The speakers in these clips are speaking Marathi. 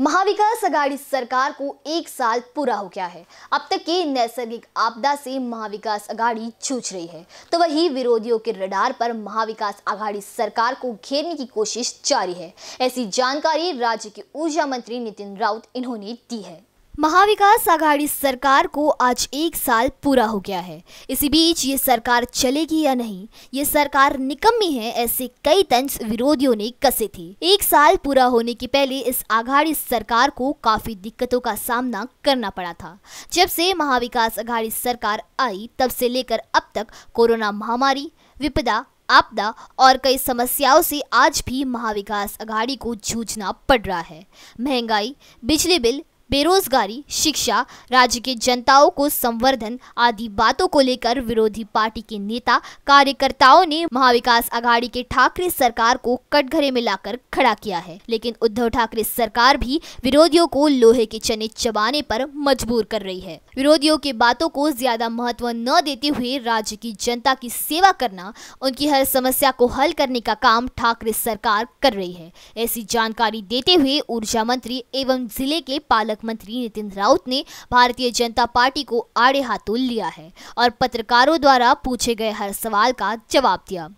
महाविकास आघाड़ी सरकार को एक साल पूरा हो गया है अब तक की नैसर्गिक आपदा से महाविकास आघाड़ी छूछ रही है तो वही विरोधियों के रडार पर महाविकास आघाड़ी सरकार को घेरने की कोशिश जारी है ऐसी जानकारी राज्य के ऊर्जा मंत्री नितिन राउत इन्होंने दी है महाविकास आघाड़ी सरकार को आज एक साल पूरा हो गया है इसी बीच ये सरकार चलेगी या नहीं ये सरकार निकम्मी है ऐसे कई तंज विरोधियों ने कसे थे एक साल पूरा होने के पहले इस आघाड़ी सरकार को काफी दिक्कतों का सामना करना पड़ा था जब से महाविकास आघाड़ी सरकार आई तब से लेकर अब तक कोरोना महामारी विपदा आपदा और कई समस्याओं से आज भी महाविकास आघाड़ी को जूझना पड़ रहा है महंगाई बिजली बिल बेरोजगारी शिक्षा राज्य के जनताओं को संवर्धन आदि बातों को लेकर विरोधी पार्टी के नेता कार्यकर्ताओं ने महाविकास आघाड़ी के ठाकरे सरकार को कटघरे में लाकर खड़ा किया है लेकिन उद्धव ठाकरे सरकार भी विरोधियों को लोहे के चने चबाने पर मजबूर कर रही है विरोधियों के बातों को ज्यादा महत्व न देते हुए राज्य की जनता की सेवा करना उनकी हर समस्या को हल करने का काम ठाकरे सरकार कर रही है ऐसी जानकारी देते हुए ऊर्जा मंत्री एवं जिले के पालक मंत्री नितिन राउत ने भारतीय जनता पार्टी को आड़े हाथों लिया है और पत्रकारों द्वारा पूछे गए हर सवाल का जवाब दिया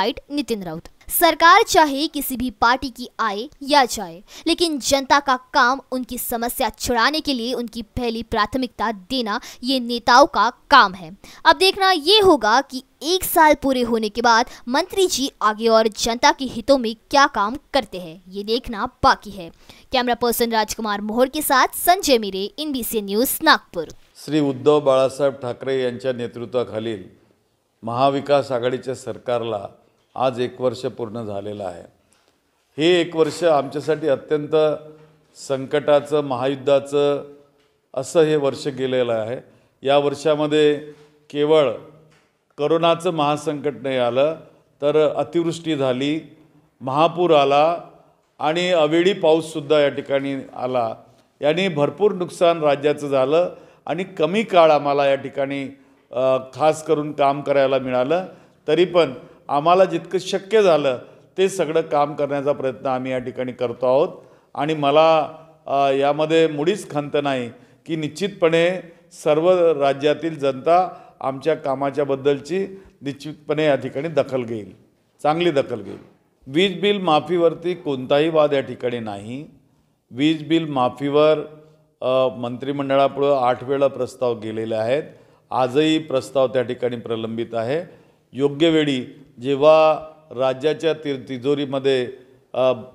बाइट नितिन राउत सरकार चाहे किसी भी पार्टी की आए या जाए लेकिन जनता का काम उनकी समस्या छुड़ाने के लिए उनकी पहली प्राथमिकता देना ये नेताओं का काम है अब देखना ये होगा कि एक साल पूरे होने के बाद मंत्री जी आगे और जनता के हितों में क्या काम करते हैं ये देखना बाकी है कैमरा पर्सन राजकुमार मोहर के साथ संजय मिरे इन न्यूज नागपुर श्री उद्धव बाळासाहेब ठाकरे यांच्या नेतृत्वाखालील महाविकास आघाडीच्या सरकारला आज एक वर्ष पूर्ण झालेलं आहे हे एक वर्ष आमच्यासाठी अत्यंत संकटाचं महायुद्धाचं असं हे वर्ष गेलेलं आहे या वर्षामध्ये केवळ करोनाचं महासंकट नाही आलं तर अतिवृष्टी झाली महापूर आला आणि अवेळी पाऊससुद्धा या ठिकाणी आला याने भरपूर नुकसान राज्याचं झालं आणि कमी काळ आम्हाला या ठिकाणी खास करून काम करायला मिळालं तरी पण आम्हाला जितकं शक्य झालं ते सगळं काम करण्याचा प्रयत्न आम्ही या ठिकाणी करतो आहोत आणि मला यामध्ये मुळीच खंत नाही की निश्चितपणे सर्व राज्यातील जनता आमच्या कामाच्याबद्दलची निश्चितपणे या ठिकाणी दखल घेईल चांगली दखल घेईल वीज बिल माफीवरती कोणताही वाद या ठिकाणी नाही वीज बिल माफीवर मंत्रिमंडळापुढं आठ वेळा प्रस्ताव गेलेले आहेत आजही प्रस्ताव त्या ठिकाणी प्रलंबित आहे योग्य वेळी जेव्हा राज्याच्या ति तिजोरीमध्ये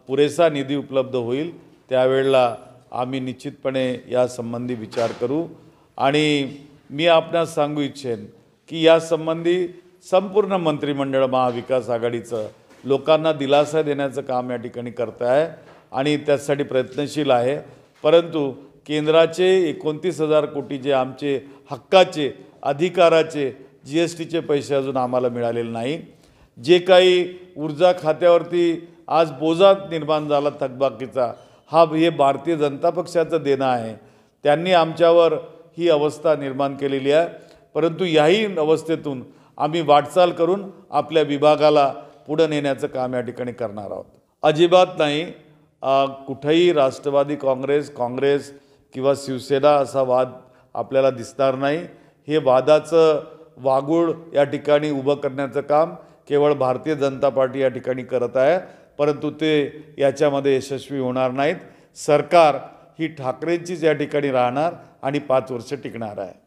पुरेसा निधी उपलब्ध होईल त्यावेळेला आम्ही निश्चितपणे यासंबंधी विचार करू आणि मी आपणास सांगू इच्छेन की यासंबंधी संपूर्ण मंत्रिमंडळ महाविकास आघाडीचं लोकांना दिलासा देण्याचं काम या ठिकाणी करत आहे आणि त्यासाठी प्रयत्नशील आहे परंतु केंद्राचे एकोणतीस हजार कोटी जे आमचे हक्काचे अधिकाराचे जी एस टीचे पैसे अजून आम्हाला मिळालेले नाही जे काही ऊर्जा खात्यावरती आज बोजा निर्माण झाला थकबाकीचा हा हे भारतीय जनता पक्षाचं देणं आहे त्यांनी आमच्यावर ही अवस्था निर्माण केलेली आहे परंतु याही अवस्थेतून आम्ही वाटचाल करून आपल्या विभागाला पुढं नेण्याचं काम या ठिकाणी करणार आहोत अजिबात नाही कुठंही राष्ट्रवादी काँग्रेस काँग्रेस किंवा शिवसेना असा वाद आपल्याला दिसणार नाही हे वादाचं वागूळ या ठिकाणी उभं करण्याचं काम केवळ भारतीय जनता पार्टी या ठिकाणी करत आहे परंतु ते याच्यामध्ये यशस्वी होणार नाहीत सरकार ही ठाकरेंचीच या ठिकाणी राहणार आणि पाच वर्ष टिकणार आहे